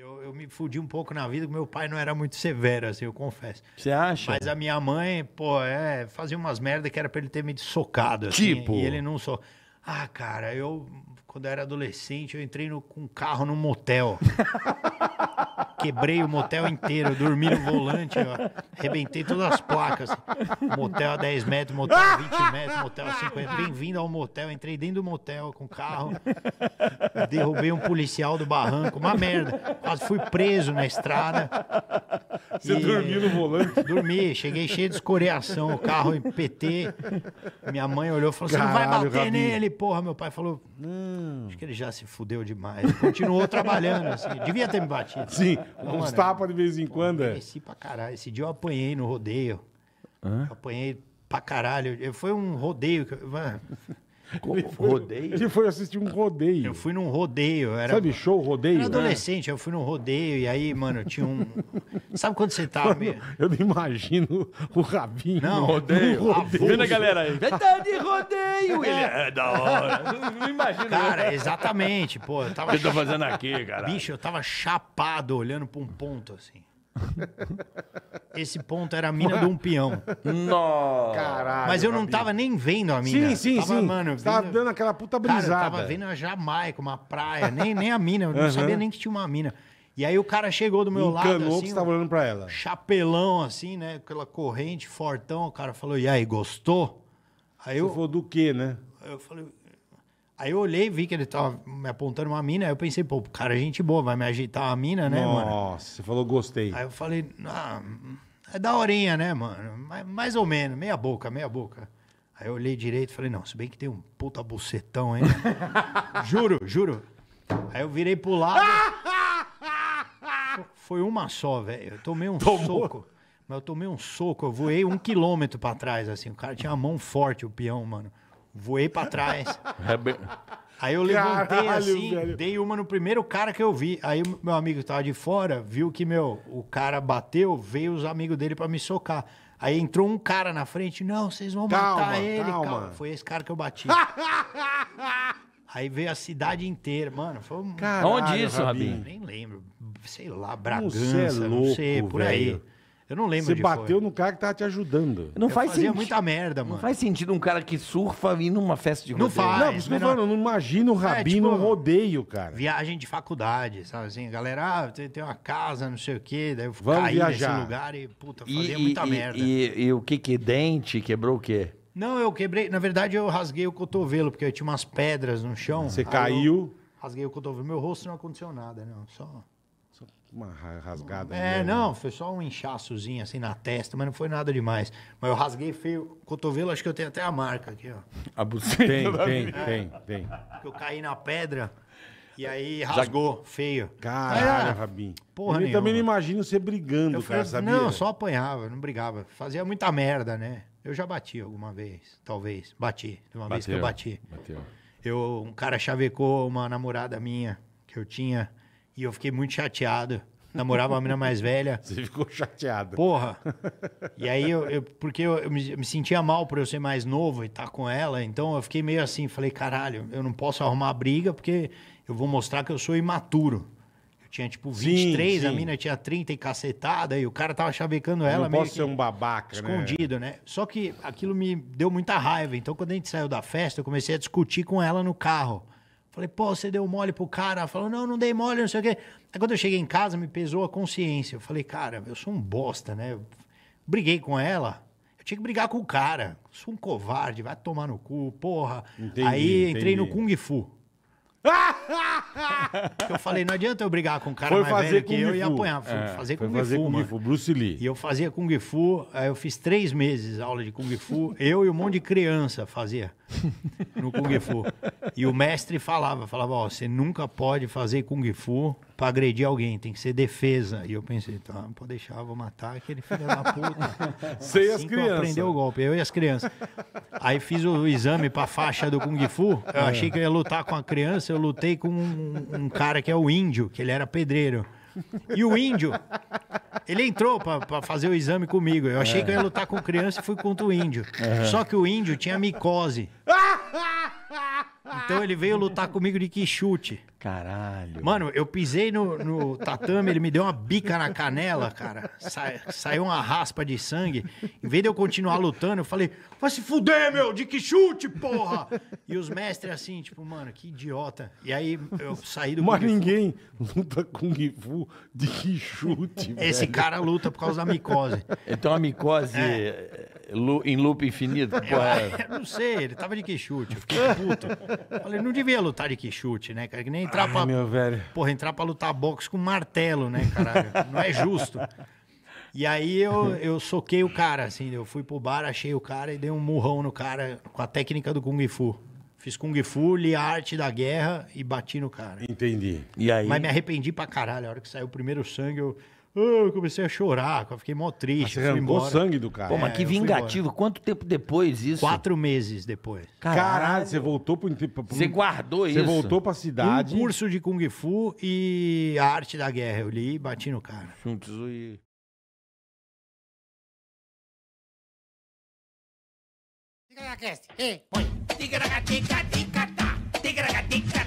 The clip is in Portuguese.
Eu, eu me fudi um pouco na vida, meu pai não era muito severo, assim, eu confesso. Você acha? Mas a minha mãe, pô, é, fazia umas merdas que era pra ele ter me socado, assim. Tipo? E ele não só. Ah, cara, eu, quando eu era adolescente, eu entrei no, com um carro num motel. Quebrei o motel inteiro, dormi no volante, arrebentei todas as placas. Motel a 10 metros, motel a 20 metros, motel a 50. Bem-vindo ao motel. Entrei dentro do motel com o carro. Derrubei um policial do barranco, uma merda. Quase fui preso na estrada. Você e... dormiu no volante? Dormi, cheguei cheio de escoriação, o carro em PT. Minha mãe olhou e falou: Você assim, não vai bater nele, porra. Meu pai falou: Não. Acho que ele já se fudeu demais. Continuou trabalhando, assim. Devia ter me batido. Sim, uns tapas de vez em quando. Eu é. pra caralho. Esse dia eu apanhei no rodeio. Hã? Eu apanhei pra caralho. Foi um rodeio. Que eu... Ele foi, rodeio? Ele foi assistir um rodeio. Eu fui num rodeio. Era, Sabe, show rodeio? Era é. adolescente, é. eu fui num rodeio e aí, mano, tinha um. Sabe quando você tá. Mano, Eu não imagino o Rabinho. Não, rodeio. rodeio. Vendo a galera aí. Tá de rodeio! Ele é da hora. Não, não imagino. Cara, exatamente, pô. Eu o que eu tô fazendo aqui, cara? Bicho, eu tava chapado olhando pra um ponto assim. Esse ponto era a mina de um peão. Nossa! Caralho. Mas eu não tava nem vendo a mina. Sim, sim, tava, sim. Mano, vendo... Tava dando aquela puta brisada. Cara, eu tava vendo a Jamaica, uma praia, nem, nem a mina. Eu não uhum. sabia nem que tinha uma mina. E aí o cara chegou do meu Encanou lado, assim... que você tava olhando pra ela. Chapelão, assim, né? Aquela corrente, fortão. O cara falou, e aí, gostou? Aí eu... falou do quê, né? Eu falei, Aí eu olhei, vi que ele tava me apontando uma mina. Aí eu pensei, pô, cara, é gente boa, vai me ajeitar uma mina, né, Nossa, mano? Nossa, você falou gostei. Aí eu falei, ah, é daorinha, né, mano? Mais, mais ou menos, meia boca, meia boca. Aí eu olhei direito e falei, não, se bem que tem um puta bucetão, hein? juro, juro. Aí eu virei pro lado. Foi uma só, velho. Eu tomei um Tomou. soco. Mas eu tomei um soco, eu voei um quilômetro pra trás, assim. O cara tinha a mão forte, o peão, mano. Voei para trás. É aí eu levantei Caralho, assim, velho. dei uma no primeiro cara que eu vi. Aí meu amigo tava de fora, viu que meu, o cara bateu, veio os amigos dele para me socar. Aí entrou um cara na frente, não, vocês vão calma, matar ele, calma. calma. Foi esse cara que eu bati. Aí veio a cidade inteira, mano. Foi um... Caralho, Onde isso, Rabinho? Nem lembro. Sei lá, é Bragança, é louco, não sei, por velho. aí. Eu não lembro Você bateu foi. no cara que tava te ajudando. Não eu faz sentido. muita merda, mano. Não faz sentido um cara que surfa vir numa festa de rodeio. Não faz. Não, isso menor... não imagina o Rabino é, tipo, rodeio, cara. Viagem de faculdade, sabe assim? Galera, ah, tem, tem uma casa, não sei o quê. Daí eu Vamos caí viajar. nesse lugar e, puta, fazia e, muita e, merda. E, e o que que? Dente? Quebrou o quê? Não, eu quebrei. Na verdade, eu rasguei o cotovelo, porque eu tinha umas pedras no chão. Você caiu? Rasguei o cotovelo. Meu rosto não aconteceu nada, não. Só uma rasgada. É, mesmo. não, né? foi só um inchaçozinho assim na testa, mas não foi nada demais. Mas eu rasguei feio o cotovelo, acho que eu tenho até a marca aqui, ó. A bu... tem, tem, tem, tem. Eu caí na pedra. E aí rasgou, Já... feio. Caralho, ah, é. Rabinho. Porra, Eu também não imagino você brigando, eu cara, falei, Não, só apanhava, não brigava. Fazia muita merda, né? Eu já bati alguma vez, talvez. Bati. Uma Bateu. vez que eu bati. Bateu. Eu, um cara chavecou uma namorada minha que eu tinha. E eu fiquei muito chateado. Namorava uma menina mais velha. Você ficou chateado. Porra! E aí, eu, eu porque eu, eu, me, eu, me, sentia mal por eu ser mais novo e estar tá com ela, então eu fiquei meio assim, falei, caralho, eu não posso arrumar briga porque eu vou mostrar que eu sou imaturo. Eu tinha tipo 23, sim, sim. a mina tinha 30 e cacetada, e o cara tava chavecando ela não meio. Posso ser um babaca, né? Escondido, né? né? Só que aquilo me deu muita raiva. Então, quando a gente saiu da festa, eu comecei a discutir com ela no carro. Falei, pô, você deu mole pro cara. Falou, não, não dei mole, não sei o quê. Aí quando eu cheguei em casa, me pesou a consciência. Eu falei, cara, eu sou um bosta, né? Eu briguei com ela. Eu tinha que brigar com o cara. Eu sou um covarde, vai tomar no cu, porra. Entendi, Aí entrei no Kung Fu. eu falei, não adianta eu brigar com o cara foi mais velho que eu e apanhar. Fui é, fazer, Kung, fazer Fu, Kung Fu, Bruce Lee. E eu fazia Kung Fu, eu fiz três meses aula de Kung Fu, eu e um monte de criança fazia no Kung Fu. E o mestre falava, falava, ó, você nunca pode fazer Kung Fu pra agredir alguém, tem que ser defesa. E eu pensei, tá, não pode deixar, vou matar aquele filho da puta. Sem assim as crianças. aprendeu o golpe, eu e as crianças. Aí fiz o exame pra faixa do Kung Fu, eu é. achei que eu ia lutar com a criança, eu lutei com um, um cara que é o índio, que ele era pedreiro. E o índio, ele entrou para fazer o exame comigo. Eu achei é. que eu ia lutar com criança e fui contra o índio. Só que o índio tinha micose. Então ele veio lutar comigo de que chute. Caralho. Mano, eu pisei no, no, tatame, ele me deu uma bica na canela, cara. Sa, saiu uma raspa de sangue. Em vez de eu continuar lutando, eu falei, vai se fuder, meu, de que chute, porra! E os mestres assim, tipo, mano, que idiota. E aí eu saí do Mas ninguém luta com Gifu de que chute, Esse cara luta por causa da micose. Então a micose é. Eh, em loop infinito, porra. Eu, não sei, ele tava de que chute. Eu fiquei puto. Falei, não devia lutar de que chute, né, cara? Que nem entrar Ai, pra. Meu velho. Porra, entrar pra lutar boxe com martelo, né, caralho? Não é justo. E aí eu, eu soquei o cara, assim, eu fui pro bar, achei o cara e dei um murrão no cara com a técnica do Kung Fu. Fiz Kung Fu, li a arte da guerra e bati no cara. Entendi. E aí? Mas me arrependi pra caralho. A hora que saiu o primeiro sangue, eu eu comecei a chorar, eu fiquei mó triste. Ah, você arrancou sangue do cara. Pô, mas é, que vingativo. Quanto tempo depois isso? Quatro meses depois. Caralho, Caralho você voltou pro... você guardou você isso? Você voltou pra cidade? Um curso de Kung Fu e a arte da guerra. Eu li e bati no cara. Juntos e... e põe. Tá.